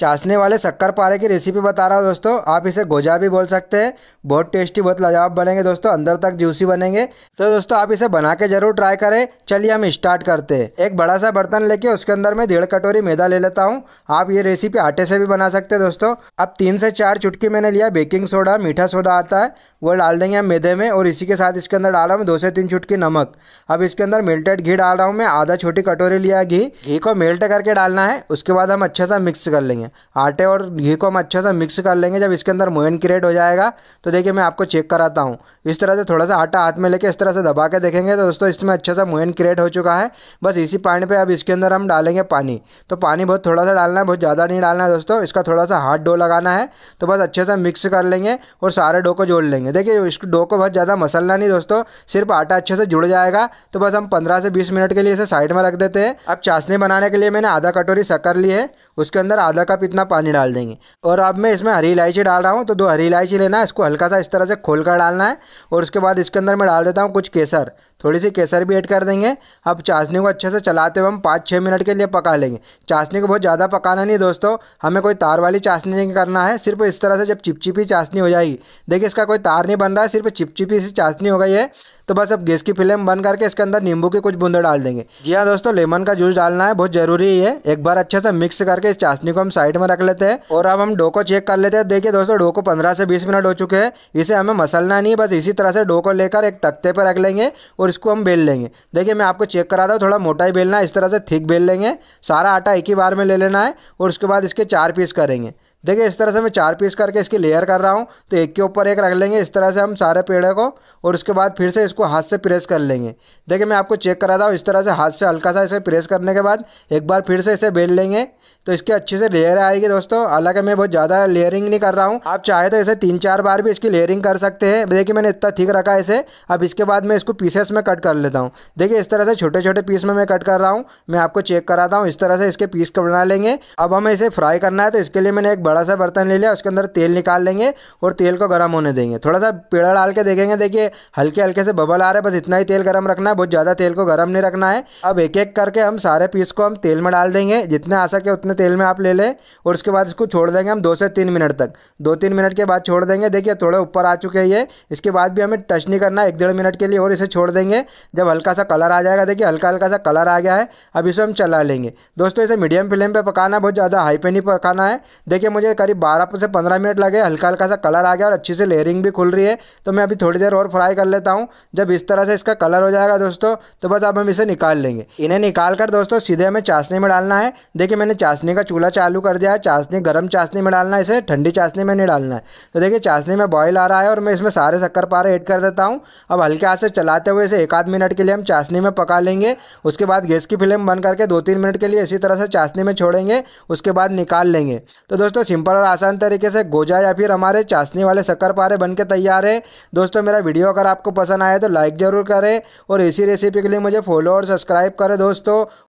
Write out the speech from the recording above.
चाशने वाले शक्कर पारे की रेसिपी बता रहा हूँ दोस्तों आप इसे गोजा भी बोल सकते हैं बहुत टेस्टी बहुत लाजवाब बनेंगे दोस्तों अंदर तक जूसी बनेंगे तो दोस्तों आप इसे बना के जरूर ट्राई करें चलिए हम स्टार्ट करते हैं एक बड़ा सा बर्तन लेके उसके अंदर मैं डेढ़ कटोरी मैदा ले लेता हूँ आप ये रेसिपी आटे से भी बना सकते हैं दोस्तों अब तीन से चार चुटकी मैंने लिया बेकिंग सोडा मीठा सोडा आता है वो डाल देंगे हम मैदे में और इसी के साथ इसके अंदर डाल रहा हूँ दो से तीन चुटकी नमक अब इसके अंदर मेल्टेड घी डाल रहा हूँ मैं आधा छोटी कटोरी लिया घी घी को मेल्ट करके डालना है उसके बाद हम अच्छे से मिक्स कर लेंगे हैं आटे और घी को हम अच्छे से मिक्स कर लेंगे जब इसके अंदर मोयन क्रिएट हो जाएगा तो देखिए मैं आपको चेक कराता हूँ इस तरह से थोड़ा सा आटा हाथ में लेके इस तरह से दबा के देखेंगे तो दोस्तों इसमें अच्छा सा मोयन क्रिएट हो चुका है बस इसी पानी पर अब इसके अंदर हम डालेंगे पानी तो पानी बहुत थोड़ा सा डालना है बहुत ज़्यादा नहीं डालना है दोस्तों इसका थोड़ा सा हाथ डो लगाना है तो बस अच्छे से मिक्स कर लेंगे और सारे डो को जोड़ लेंगे देखिए इस डो को बहुत ज़्यादा मसलना नहीं दोस्तों सिर्फ आटा अच्छे से जुड़ जाएगा तो बस हम पंद्रह से बीस मिनट के लिए इसे साइड में रख देते हैं अब चाशनी बनाने के लिए मैंने आधा कटोरी शक्कर ली है उसके अंदर आधा कप आप इतना पानी डाल देंगे और अब मैं इसमें हरी इलायची डाल रहा हूँ तो दो हरी इलायची लेना है इसको हल्का सा इस तरह से खोल कर डालना है और उसके बाद इसके अंदर मैं डाल देता हूँ कुछ केसर थोड़ी सी केसर भी ऐड कर देंगे अब चाशनी को अच्छे से चलाते हुए हम पाँच छः मिनट के लिए पका लेंगे चाशनी को बहुत ज़्यादा पकाना नहीं दोस्तों हमें कोई तार वाली चाशनी नहीं करना है सिर्फ इस तरह से जब चिपचिपी चाशनी हो जाएगी देखिए इसका कोई तार नहीं बन रहा है सिर्फ चिपचिपी सी चाशनी हो गई है तो बस अब गैस की फ्लेम बंद करके इसके अंदर नींबू की कुछ बूंदे डाल देंगे जी हाँ दोस्तों लेमन का जूस डालना है बहुत जरूरी है एक बार अच्छे से मिक्स करके इस चाशनी को हम साइड में रख लेते हैं और अब हम डो को चेक कर लेते हैं देखिए दोस्तों डो को पंद्रह से बीस मिनट हो चुके हैं इसे हमें मसलना नहीं है बस इसी तरह से डो को लेकर एक तख्ते पर रख लेंगे और और इसको हम बेल लेंगे देखिए मैं आपको चेक करा रहा हूँ थोड़ा मोटा ही बेलना है इस तरह से थिक बेल लेंगे सारा आटा एक ही बार में ले लेना है और उसके बाद इसके चार पीस करेंगे देखिए इस तरह से मैं चार पीस करके इसकी लेयर कर रहा हूँ तो एक के ऊपर एक रख लेंगे इस तरह से हम सारे पेड़ों को और उसके बाद फिर से इसको हाथ से प्रेस कर लेंगे देखिए मैं आपको चेक कराता हूँ इस तरह से हाथ से हल्का सा इसे प्रेस करने के बाद एक बार फिर से इसे बेल लेंगे तो इसके अच्छे से लेयर आएगी दोस्तों हालांकि मैं बहुत ज़्यादा लेयरिंग नहीं कर रहा हूँ आप चाहे तो इसे तीन चार बार भी इसकी लेयरिंग कर सकते हैं देखिए मैंने इतना ठीक रखा है इसे अब इसके बाद मैं इसको पीसेस में कट कर लेता हूँ देखिए इस तरह से छोटे छोटे पीस में मैं कट कर रहा हूँ मैं आपको चेक कराता हूँ इस तरह से इसके पीस को बना लेंगे अब हमें इसे फ्राई करना है तो इसके लिए मैंने एक बड़ा सा बर्तन ले लिया उसके अंदर तेल निकाल लेंगे और तेल को गर्म होने देंगे थोड़ा सा पेड़ा डाल के देखेंगे देखिए हल्के हल्के से बबल आ रहे हैं बस इतना ही तेल गर्म रखना है बहुत ज़्यादा तेल को गर्म नहीं रखना है अब एक एक करके हम सारे पीस को हम तेल में डाल देंगे जितने आ सके उतने तेल में आप ले लें और उसके बाद इसको छोड़ देंगे हम दो से तीन मिनट तक दो तीन मिनट के बाद छोड़ देंगे देखिए थोड़े ऊपर आ चुके हैं ये इसके बाद भी हमें टच नहीं करना है एक डेढ़ मिनट के लिए और इसे छोड़ देंगे जब हल्का सा कलर आ जाएगा देखिए हल्का हल्का सा कलर आ गया है अब इसे हम चला लेंगे दोस्तों इसे मीडियम फ्लेम पर पकाना बहुत ज़्यादा हाई पे नहीं पकाना है देखिए मुझे करीब बारह से पंद्रह मिनट लगे हल्का हल्का सा कलर आ गया और अच्छी से लेयरिंग भी खुल रही है तो मैं अभी थोड़ी देर और फ्राई कर लेता हूँ जब इस तरह से इसका कलर हो जाएगा दोस्तों तो बस अब हम इसे निकाल लेंगे इन्हें निकाल कर दोस्तों सीधे हमें चाशनी में डालना है देखिए मैंने चाशनी का चूल्हा चालू कर दिया है चाशनी गर्म चाशनी में डालना है इसे ठंडी चाशनी में नहीं डालना है तो देखिए चाशनी में बॉयल आ रहा है और मैं इसमें सारे शक्कर पारे ऐड कर देता हूँ अब हल्के हाथ से चलाते हुए इसे एक आध मिनट के लिए हम चाशनी में पका लेंगे उसके बाद गैस की फ्लेम बंद करके दो तीन मिनट के लिए इसी तरह से चाशनी में छोड़ेंगे उसके बाद निकाल लेंगे तो दोस्तों सिंपल और आसान तरीके से गोजा या फिर हमारे चाशनी वाले शक्कर पारे बन के तैयार है दोस्तों मेरा वीडियो अगर आपको पसंद आया तो लाइक ज़रूर करें और इसी रेसिपी के लिए मुझे फॉलो और सब्सक्राइब करें दोस्तों